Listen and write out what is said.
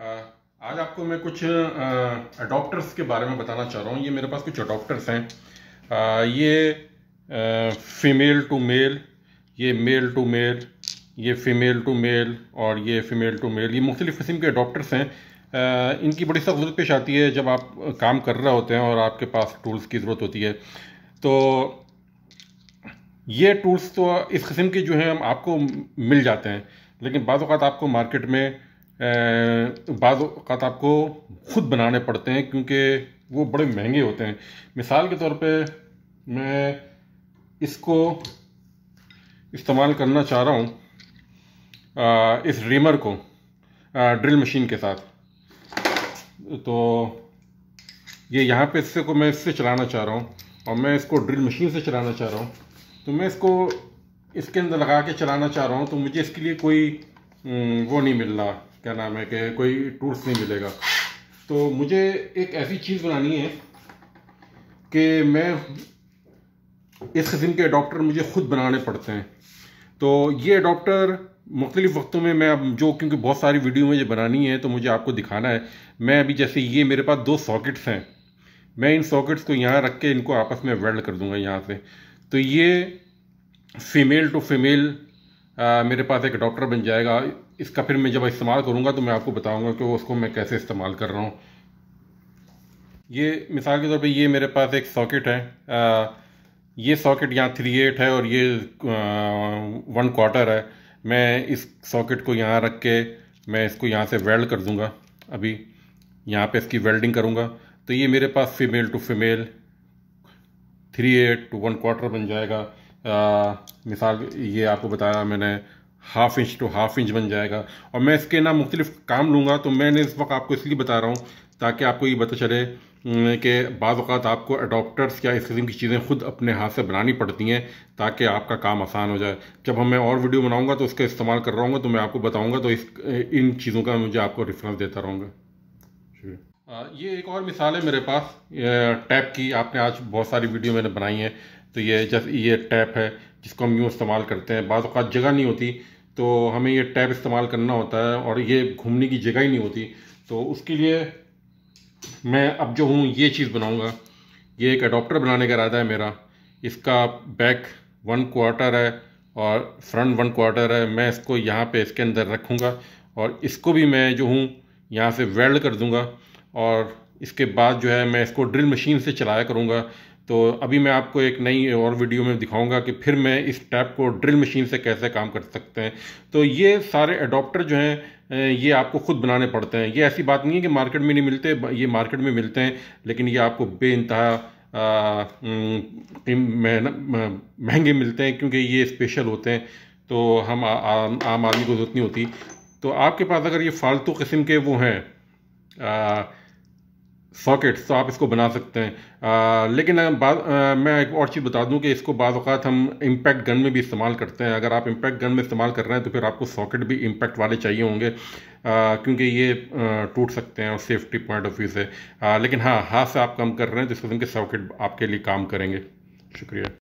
आज आपको मैं कुछ अडोप्टर्स के बारे में बताना चाह रहा हूँ ये मेरे पास कुछ अडोप्टर्स हैं ये फीमेल टू मेल ये मेल टू मेल ये फीमेल टू मेल और ये फीमेल टू मेल ये मुख्तलिफ़ किस्म के अडोप्टर्स हैं आ, इनकी बड़ी सख्त ज़रूरत पेश आती है जब आप काम कर रहे होते हैं और आपके पास टूल्स की ज़रूरत होती है तो ये टूल्स तो इस किस्म के जो हैं हम आपको मिल जाते हैं लेकिन बाज़ात आपको मार्केट में बाद आपको खुद बनाने पड़ते हैं क्योंकि वो बड़े महंगे होते हैं मिसाल के तौर पे मैं इसको इस्तेमाल करना चाह रहा हूँ इस रीमर को ड्रिल मशीन के साथ तो ये यहाँ पे इससे को मैं इससे चलाना चाह रहा हूँ और मैं इसको ड्रिल मशीन से चलाना चाह रहा हूँ तो मैं इसको इसके अंदर लगा के चलाना चाह रहा हूँ तो मुझे इसके लिए कोई वो नहीं मिल रहा क्या नाम है कि कोई टूल्स नहीं मिलेगा तो मुझे एक ऐसी चीज़ बनानी है कि मैं इस किस्म के अडोप्टर मुझे ख़ुद बनाने पड़ते हैं तो ये अडोप्टर मुख्तलिफ़ वक्तों में मैं अब जो क्योंकि बहुत सारी वीडियो मुझे बनानी है तो मुझे आपको दिखाना है मैं अभी जैसे ये मेरे पास दो सॉकेट्स हैं मैं इन सॉकेट्स को यहाँ रख के इनको आपस में वेल्ड कर दूंगा यहाँ से तो ये फीमेल टू फीमेल आ, मेरे पास एक डॉक्टर बन जाएगा इसका फिर मैं जब इस्तेमाल करूँगा तो मैं आपको बताऊँगा कि उसको मैं कैसे इस्तेमाल कर रहा हूँ ये मिसाल के तौर पे ये मेरे पास एक सॉकेट है आ, ये सॉकेट यहाँ थ्री एट है और ये वन क्वार्टर है मैं इस सॉकेट को यहाँ रख के मैं इसको यहाँ से वेल्ड कर दूँगा अभी यहाँ पे इसकी वेल्डिंग करूँगा तो ये मेरे पास female to female three eight to one quarter बन जाएगा मिसाल ये आपको बताया मैंने half inch to half inch बन जाएगा और मैं इसके ना मुख्तलिफ काम लूँगा तो मैंने इस वक्त आपको इसलिए बता रहा हूँ ताकि आपको ये पता चले कि बाज़ात आपको अडोप्टर्स या इस किस्म की चीज़ें खुद अपने हाथ से बनानी पड़ती हैं ताकि आपका काम आसान हो जाए जब हम मैं और वीडियो बनाऊँगा तो उसका इस्तेमाल कर रहा हूँ तो मैं आपको बताऊँगा तो इस इन चीज़ों का मुझे आपको रेफरेंस देता रहूँगा ये एक और मिसाल है मेरे पास टैप की आपने आज बहुत सारी वीडियो मैंने बनाई है तो ये जस्ट ये टैप है जिसको हम यूँ इस्तेमाल करते हैं बाद जगह नहीं होती तो हमें ये टैप इस्तेमाल करना होता है और ये घूमने की जगह ही नहीं होती तो उसके लिए मैं अब जो हूँ ये चीज़ बनाऊँगा ये एक अडोप्टर बनाने का इरादा है मेरा इसका बैक वन क्वार्टर है और फ्रंट वन क्वार्टर है मैं इसको यहाँ पे इसके अंदर रखूँगा और इसको भी मैं जो हूँ यहाँ से वेल्ड कर दूँगा और इसके बाद जो है मैं इसको ड्रिल मशीन से चलाया करूँगा तो अभी मैं आपको एक नई और वीडियो में दिखाऊंगा कि फिर मैं इस टैप को ड्रिल मशीन से कैसे काम कर सकते हैं तो ये सारे अडोप्टर जो हैं ये आपको खुद बनाने पड़ते हैं ये ऐसी बात नहीं है कि मार्केट में नहीं मिलते ये मार्केट में मिलते हैं लेकिन ये आपको बे महंगे मिलते हैं क्योंकि ये स्पेशल होते हैं तो हम आ, आ, आम आदमी को ज़रूरत नहीं होती तो आपके पास अगर ये फालतू किस्म के वो हैं सॉकेट्स तो आप इसको बना सकते हैं आ, लेकिन बाद मैं एक और चीज़ बता दूं कि इसको बाज़ात हम इम्पैक्ट गन में भी इस्तेमाल करते हैं अगर आप इम्पैक्ट गन में इस्तेमाल कर रहे हैं तो फिर आपको सॉकेट भी इम्पैक्ट वाले चाहिए होंगे क्योंकि ये टूट सकते हैं और सेफ्टी पॉइंट ऑफ व्यू से आ, लेकिन हाँ हाथ से आप कम कर रहे हैं तो इस किस्म के सॉकेट आपके लिए काम करेंगे शुक्रिया